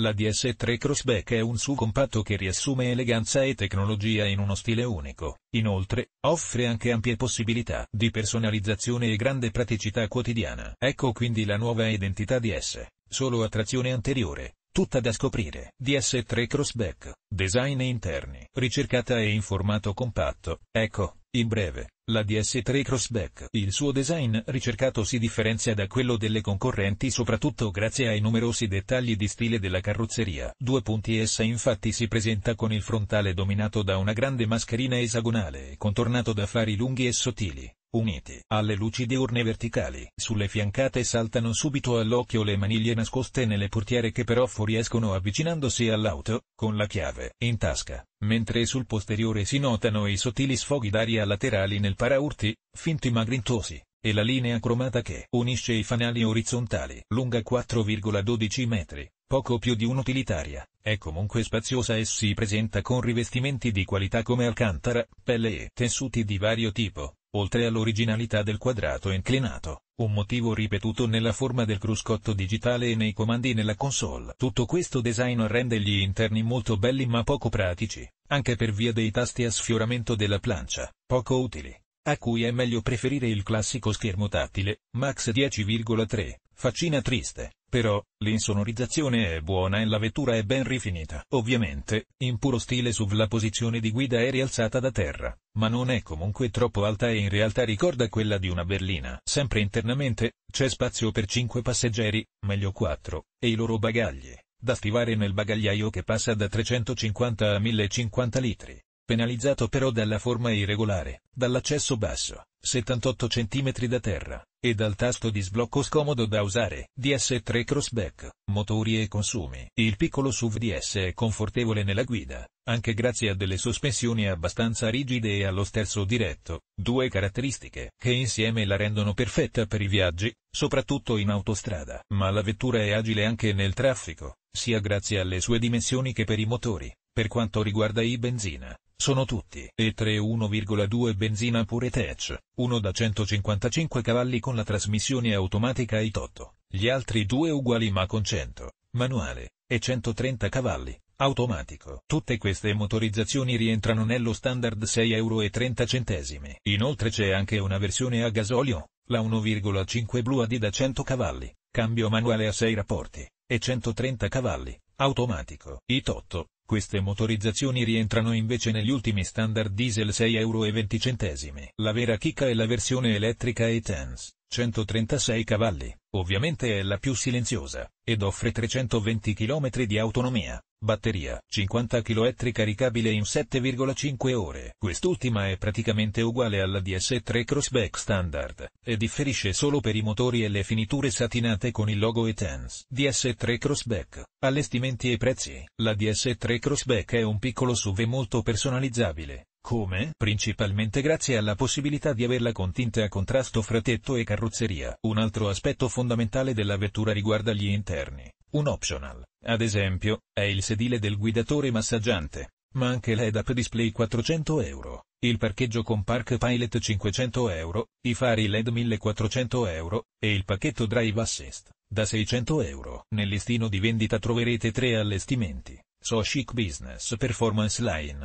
La DS3 Crossback è un SU compatto che riassume eleganza e tecnologia in uno stile unico. Inoltre, offre anche ampie possibilità di personalizzazione e grande praticità quotidiana. Ecco quindi la nuova identità DS, solo a trazione anteriore, tutta da scoprire. DS3 Crossback, design interni, ricercata e in formato compatto. Ecco, in breve, la DS3 Crossback. Il suo design ricercato si differenzia da quello delle concorrenti soprattutto grazie ai numerosi dettagli di stile della carrozzeria. Due punti essa infatti si presenta con il frontale dominato da una grande mascherina esagonale e contornato da fari lunghi e sottili. Uniti alle luci diurne verticali, sulle fiancate saltano subito all'occhio le maniglie nascoste nelle portiere che però fuoriescono avvicinandosi all'auto, con la chiave in tasca, mentre sul posteriore si notano i sottili sfoghi d'aria laterali nel paraurti, finti ma grintosi, e la linea cromata che unisce i fanali orizzontali, lunga 4,12 metri, poco più di un'utilitaria, è comunque spaziosa e si presenta con rivestimenti di qualità come alcantara, pelle e tessuti di vario tipo oltre all'originalità del quadrato inclinato, un motivo ripetuto nella forma del cruscotto digitale e nei comandi nella console. Tutto questo design rende gli interni molto belli ma poco pratici, anche per via dei tasti a sfioramento della plancia, poco utili, a cui è meglio preferire il classico schermo tattile, Max 10,3. Faccina triste, però, l'insonorizzazione è buona e la vettura è ben rifinita. Ovviamente, in puro stile SUV la posizione di guida è rialzata da terra, ma non è comunque troppo alta e in realtà ricorda quella di una berlina. Sempre internamente, c'è spazio per 5 passeggeri, meglio 4, e i loro bagagli, da stivare nel bagagliaio che passa da 350 a 1050 litri penalizzato però dalla forma irregolare, dall'accesso basso, 78 cm da terra, e dal tasto di sblocco scomodo da usare, DS3 Crossback, motori e consumi. Il piccolo SUV DS è confortevole nella guida, anche grazie a delle sospensioni abbastanza rigide e allo sterzo diretto, due caratteristiche che insieme la rendono perfetta per i viaggi, soprattutto in autostrada. Ma la vettura è agile anche nel traffico, sia grazie alle sue dimensioni che per i motori. Per quanto riguarda i benzina, sono tutti E3 1,2 benzina pure tech, uno da 155 cavalli con la trasmissione automatica i8, gli altri due uguali ma con 100, manuale, e 130 cavalli, automatico. Tutte queste motorizzazioni rientrano nello standard 6,30€. Inoltre c'è anche una versione a gasolio, la 1,5 blu AD da 100 cavalli, cambio manuale a 6 rapporti, e 130 cavalli, automatico. I8, queste motorizzazioni rientrano invece negli ultimi standard diesel 6,20 euro. La vera chicca è la versione elettrica E-Tense, 136 cavalli, ovviamente è la più silenziosa, ed offre 320 km di autonomia, Batteria 50 kW caricabile in 7,5 ore. Quest'ultima è praticamente uguale alla DS3 Crossback standard, e differisce solo per i motori e le finiture satinate con il logo Etens. DS3 Crossback. Allestimenti e prezzi. La DS3 Crossback è un piccolo SUV molto personalizzabile, come? Principalmente grazie alla possibilità di averla con tinte a contrasto fra tetto e carrozzeria. Un altro aspetto fondamentale della vettura riguarda gli interni. Un optional, ad esempio, è il sedile del guidatore massaggiante, ma anche l'head up display 400 euro, il parcheggio con Park Pilot 500 euro, i fari LED 1400 euro, e il pacchetto Drive Assist, da 600 euro. Nel listino di vendita troverete tre allestimenti, So Chic Business Performance Line,